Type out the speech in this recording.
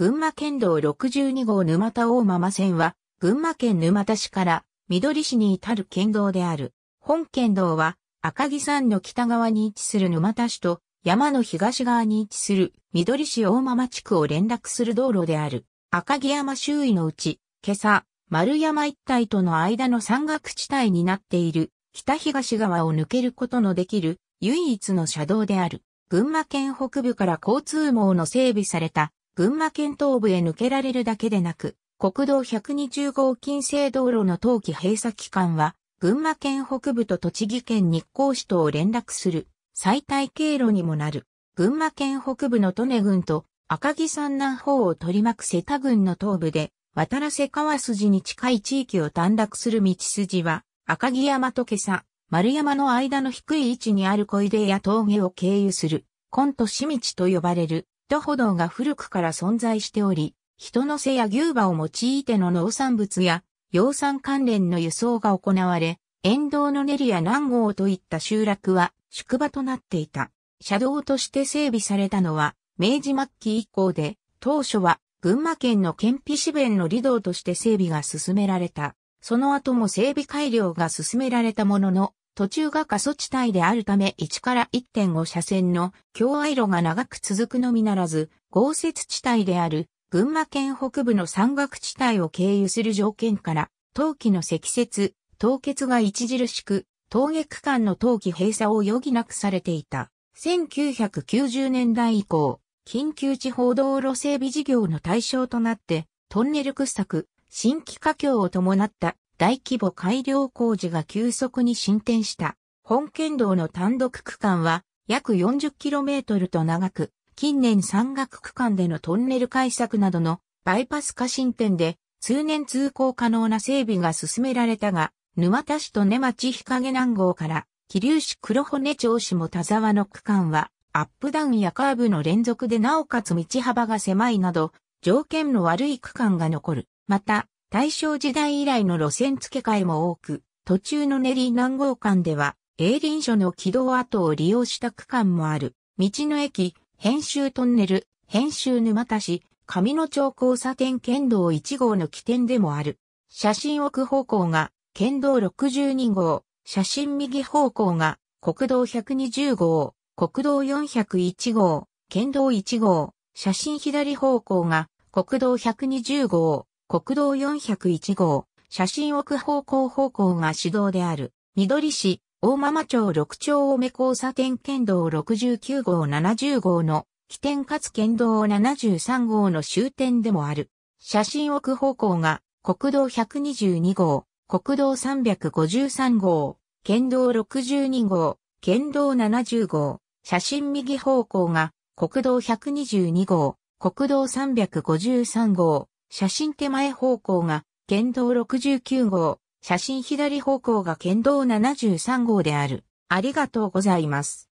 群馬県道62号沼田大間間線は、群馬県沼田市から緑市に至る県道である。本県道は、赤城山の北側に位置する沼田市と、山の東側に位置する緑市大間間地区を連絡する道路である。赤城山周囲のうち、今朝、丸山一帯との間の山岳地帯になっている、北東側を抜けることのできる、唯一の車道である。群馬県北部から交通網の整備された群馬県東部へ抜けられるだけでなく、国道120号近西道路の冬季閉鎖期間は、群馬県北部と栃木県日光市とを連絡する最大経路にもなる。群馬県北部の利根郡と赤城山南方を取り巻く瀬田郡の東部で、渡ら瀬川筋に近い地域を短絡する道筋は、赤城山と今朝、丸山の間の低い位置にある小出や峠を経由する、コント市道と呼ばれるト歩道が古くから存在しており、人の背や牛馬を用いての農産物や養蚕関連の輸送が行われ、沿道の練りや南郷といった集落は宿場となっていた。車道として整備されたのは明治末期以降で、当初は群馬県の県費支弁の離道として整備が進められた。その後も整備改良が進められたものの、途中が過疎地帯であるため1から1.5車線の境愛路が長く続くのみならず、豪雪地帯である群馬県北部の山岳地帯を経由する条件から、冬季の積雪、凍結が著しく、峠区間の冬季閉鎖を余儀なくされていた。1990年代以降、緊急地方道路整備事業の対象となって、トンネル掘削、新規架橋を伴った大規模改良工事が急速に進展した。本県道の単独区間は約 40km と長く、近年山岳区間でのトンネル改作などのバイパス化進展で通年通行可能な整備が進められたが、沼田市と根町日陰南郷から桐生市黒骨町市も田沢の区間はアップダウンやカーブの連続でなおかつ道幅が狭いなど条件の悪い区間が残る。また、大正時代以来の路線付け替えも多く、途中の練り南郷間では、営林所の軌道跡を利用した区間もある、道の駅、編集トンネル、編集沼田市、上野町交差点県道1号の起点でもある。写真奥方向が県道62号、写真右方向が国道120号、国道401号、県道1号、写真左方向が国道120号、国道401号、写真奥方向方向が指導である、緑市、大間町六丁目交差点県道69号70号の起点かつ県道73号の終点でもある。写真奥方向が国道122号、国道353号、県道62号、県道70号、写真右方向が国道122号、国道353号、写真手前方向が県道69号、写真左方向が県道73号である。ありがとうございます。